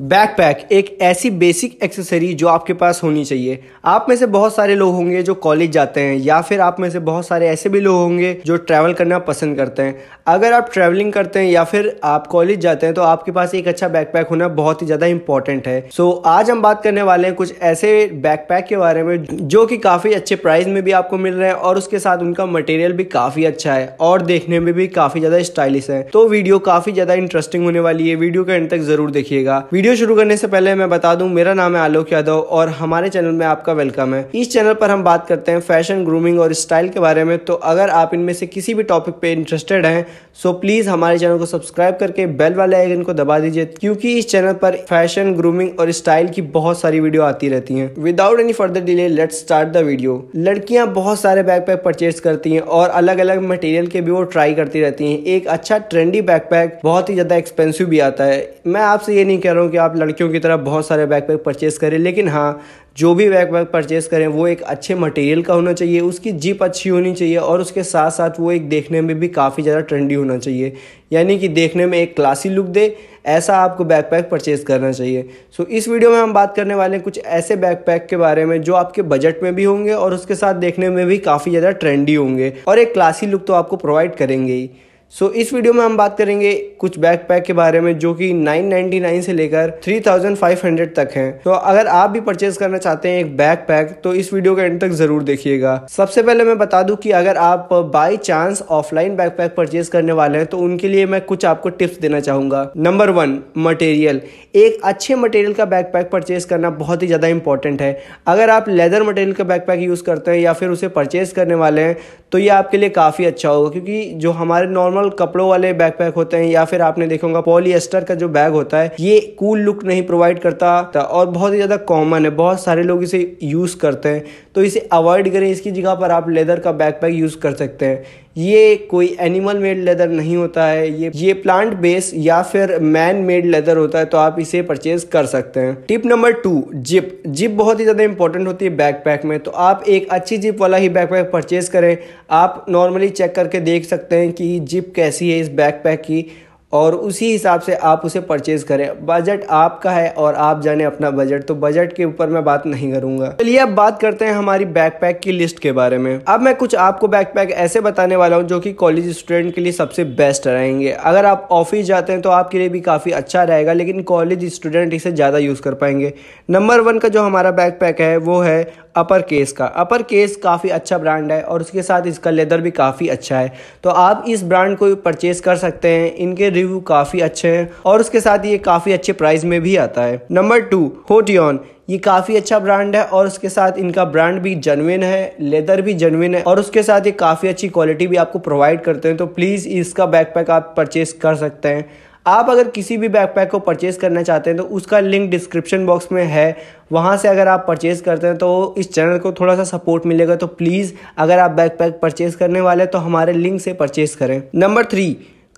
backpack एक ऐसी basic accessory जो आपके पास होनी चाहिए आप में से बहुत सारे लोग होंगे जो कॉलेज जाते हैं या फिर आप में से बहुत सारे ऐसे भी लोग होंगे जो ट्रैवल करना पसंद करते हैं अगर आप ट्रैवलिंग करते हैं या फिर आप कॉलेज जाते हैं तो आपके पास एक अच्छा बैकपैक होना बहुत ही ज़्यादा इंपॉर्टेंट है सो so, आज हम बात करने वाले हैं कुछ ऐसे बैकपैक के बारे में जो कि काफ़ी अच्छे प्राइस में भी आपको मिल रहे हैं और उसके साथ उनका मटेरियल भी काफ़ी अच्छा है और देखने में भी काफ़ी ज़्यादा स्टाइलिश है तो वीडियो काफ़ी ज़्यादा इंटरेस्टिंग होने वाली है वीडियो के एंड तक ज़रूर देखिएगा वीडियो शुरू करने से पहले मैं बता दूं मेरा नाम है आलोक यादव और हमारे चैनल में आपका वेलकम है इस चैनल पर हम बात करते हैं फैशन ग्रूमिंग और स्टाइल के बारे में तो अगर आप इनमें से किसी भी टॉपिक पे इंटरेस्टेड हैं सो प्लीज़ हमारे चैनल को सब्सक्राइब करके बेल वाले आइकन को दबा दीजिए क्योंकि इस चैनल पर फैशन ग्रूमिंग और स्टाइल की बहुत सारी वीडियो आती रहती है without any further delay let start the video लड़कियां बहुत सारे बैग पैक परचेज करती है और अलग अलग मटेरियल के भी वो ट्राई करती रहती है एक अच्छा ट्रेंडी बैग बहुत ही ज़्यादा एक्सपेंसिव भी आता है मैं आपसे ये नहीं कह रहा हूँ कि आप लड़कियों की तरफ बहुत सारे बैकपैक परचेस करें लेकिन हाँ जो भी बैकपैक परचेस करें वो एक अच्छे मटेरियल का होना चाहिए उसकी जिप अच्छी होनी चाहिए और उसके साथ साथ वो एक देखने में भी काफ़ी ज़्यादा ट्रेंडी होना चाहिए यानी कि देखने में एक क्लासी लुक दे ऐसा आपको बैकपैक परचेस करना चाहिए सो so, इस वीडियो में हम बात करने वाले हैं कुछ ऐसे बैकपैक के बारे में जो आपके बजट में भी होंगे और उसके साथ देखने में भी काफ़ी ज़्यादा ट्रेंडी होंगे और एक क्लासी लुक तो आपको प्रोवाइड करेंगे ही सो so, इस वीडियो में हम बात करेंगे कुछ बैकपैक के बारे में जो कि 999 से लेकर 3500 तक हैं तो अगर आप भी परचेज करना चाहते हैं एक बैकपैक तो इस वीडियो के एंड तक जरूर देखिएगा सबसे पहले मैं बता दूं कि अगर आप by chance offline backpack purchase करने वाले हैं तो उनके लिए मैं कुछ आपको टिप्स देना चाहूंगा नंबर वन मटेरियल एक अच्छे मटेरियल का बैकपैक परचेज करना बहुत ही ज़्यादा इंपॉर्टेंट है अगर आप लेदर मटेरियल का बैकपैक यूज़ करते हैं या फिर उसे परचेज करने वाले हैं तो ये आपके लिए काफ़ी अच्छा होगा क्योंकि जो हमारे नॉर्मल नॉर्मल कपड़ों वाले बैकपैक होते हैं या फिर आपने देखा होगा पॉलिएस्टर का जो बैग होता है ये कूल लुक नहीं प्रोवाइड करता और बहुत ही ज़्यादा कॉमन है बहुत सारे लोग इसे यूज़ करते हैं तो इसे अवॉइड करें इसकी जगह पर आप लेदर का बैकपैक यूज़ कर सकते हैं ये कोई एनिमल मेड लेदर नहीं होता है ये ये प्लांट बेस या फिर मैन मेड लेदर होता है तो आप इसे परचेज कर सकते हैं tip number two zip zip बहुत ही ज़्यादा इंपॉर्टेंट होती है बैकपैक में तो आप एक अच्छी जिप वाला ही बैकपैक परचेज करें आप नॉर्मली चेक करके देख सकते हैं कि जिप कैसी है इस बैकपैक की और उसी हिसाब से आप उसे परचेज़ करें बजट आपका है और आप जाने अपना बजट तो बजट के ऊपर मैं बात नहीं करूंगा चलिए अब बात करते हैं हमारी बैकपैक की लिस्ट के बारे में अब मैं कुछ आपको बैकपैक ऐसे बताने वाला हूँ जो कि कॉलेज स्टूडेंट के लिए सबसे बेस्ट रहेंगे अगर आप ऑफिस जाते हैं तो आपके लिए भी काफ़ी अच्छा रहेगा लेकिन कॉलेज स्टूडेंट इसे ज़्यादा यूज़ कर पाएंगे नंबर वन का जो हमारा बैक है वो है अपर केस का अपर केस काफ़ी अच्छा ब्रांड है और उसके साथ इसका लेदर भी काफ़ी अच्छा है तो आप इस ब्रांड को परचेस कर सकते हैं इनके रिव्यू काफ़ी अच्छे हैं और उसके साथ ये काफ़ी अच्छे प्राइस में भी आता है नंबर टू होटियन ये काफ़ी अच्छा ब्रांड है और उसके साथ इनका ब्रांड भी जनविन है लेदर भी जनविन है और उसके साथ ये काफ़ी अच्छी क्वालिटी भी आपको प्रोवाइड करते हैं तो प्लीज़ इसका बैकपैक आप परचेस कर सकते हैं आप अगर किसी भी बैकपैक को परचेज़ करना चाहते हैं तो उसका लिंक डिस्क्रिप्शन बॉक्स में है वहाँ से अगर आप परचेज़ करते हैं तो इस चैनल को थोड़ा सा सपोर्ट मिलेगा तो प्लीज़ अगर आप बैकपैक परचेज़ करने वाले तो हमारे लिंक से परचेज़ करें number three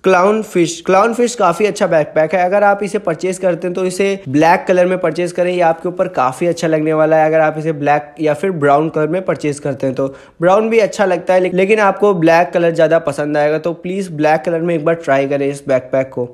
clown fish clown fish काफ़ी अच्छा बैकपैक है अगर आप इसे परचेज करते हैं तो इसे ब्लैक कलर में परचेज करें ये आपके ऊपर काफ़ी अच्छा लगने वाला है अगर आप इसे ब्लैक या फिर ब्राउन कलर में परचेज करते हैं तो ब्राउन भी अच्छा लगता है लेकिन आपको ब्लैक कलर ज़्यादा पसंद आएगा तो प्लीज़ ब्लैक कलर में एक बार ट्राई करें इस बैकपैक को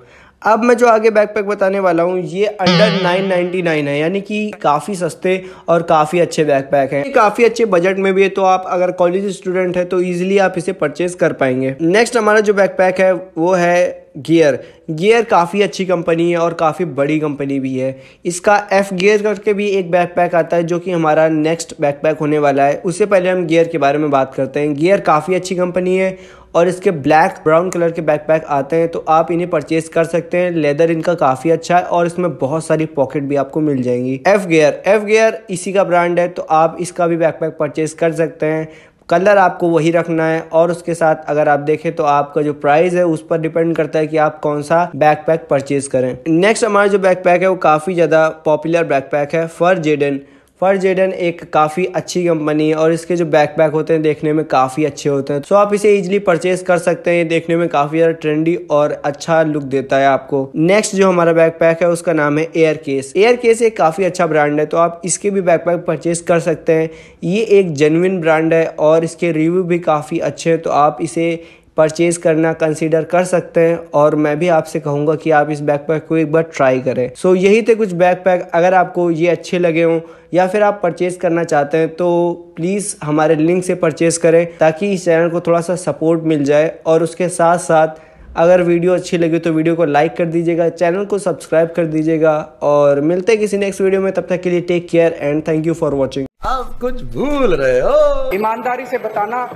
अब मैं जो आगे बैकपैक बताने वाला हूँ ये अंडर 999 है यानी कि काफ़ी सस्ते और काफ़ी अच्छे बैकपैक हैं काफ़ी अच्छे बजट में भी है तो आप अगर कॉलेज स्टूडेंट है तो ईजिली आप इसे परचेज कर पाएंगे नेक्स्ट हमारा जो बैकपैक है वो है गियर गियर काफ़ी अच्छी कंपनी है और काफ़ी बड़ी कंपनी भी है इसका एफ़ गियर करके भी एक बैकपैक आता है जो कि हमारा नेक्स्ट बैकपैक होने वाला है उससे पहले हम गियर के बारे में बात करते हैं गियर काफ़ी अच्छी कंपनी है और इसके ब्लैक ब्राउन कलर के बैकपैक आते हैं तो आप इन्हें परचेज कर सकते हैं लेदर इनका काफ़ी अच्छा है और इसमें बहुत सारी पॉकेट भी आपको मिल जाएंगी एफ़ गियर एफ़ गेयर इसी का ब्रांड है तो आप इसका भी बैकपैक परचेज कर सकते हैं कलर आपको वही रखना है और उसके साथ अगर आप देखें तो आपका जो प्राइस है उस पर डिपेंड करता है कि आप कौन सा बैकपैक परचेज करें नेक्स्ट हमारा जो बैकपैक है वो काफ़ी ज़्यादा पॉपुलर बैकपैक है फॉर जेडन फर्ज जेडन एक काफ़ी अच्छी कंपनी है और इसके जो बैकपैक होते हैं देखने में काफ़ी अच्छे होते हैं सो आप इसे इजीली परचेज कर सकते हैं देखने में काफ़ी ज़्यादा ट्रेंडी और अच्छा लुक देता है आपको नेक्स्ट जो हमारा बैकपैक है उसका नाम है एयर केस एयर केस एक काफ़ी अच्छा ब्रांड है तो आप इसके भी बैकपैक परचेज कर सकते हैं ये एक जेनविन ब्रांड है और इसके रिव्यू भी काफ़ी अच्छे हैं तो आप इसे परचेज़ करना कंसीडर कर सकते हैं और मैं भी आपसे कहूँगा कि आप इस बैकपैक को एक बार ट्राई करें सो so, यही थे कुछ बैकपैक अगर आपको ये अच्छे लगे हों या फिर आप परचेज़ करना चाहते हैं तो प्लीज़ हमारे लिंक से परचेज़ करें ताकि इस चैनल को थोड़ा सा सपोर्ट मिल जाए और उसके साथ साथ अगर वीडियो अच्छी लगी तो वीडियो को लाइक कर दीजिएगा चैनल को सब्सक्राइब कर दीजिएगा और मिलते हैं किसी नेक्स्ट वीडियो में तब तक के लिए take care and thank you for watching आप कुछ भूल रहे हो ईमानदारी से बताना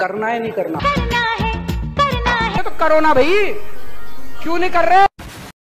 करना है नहीं करना करो ना भाई क्यों नहीं कर रहे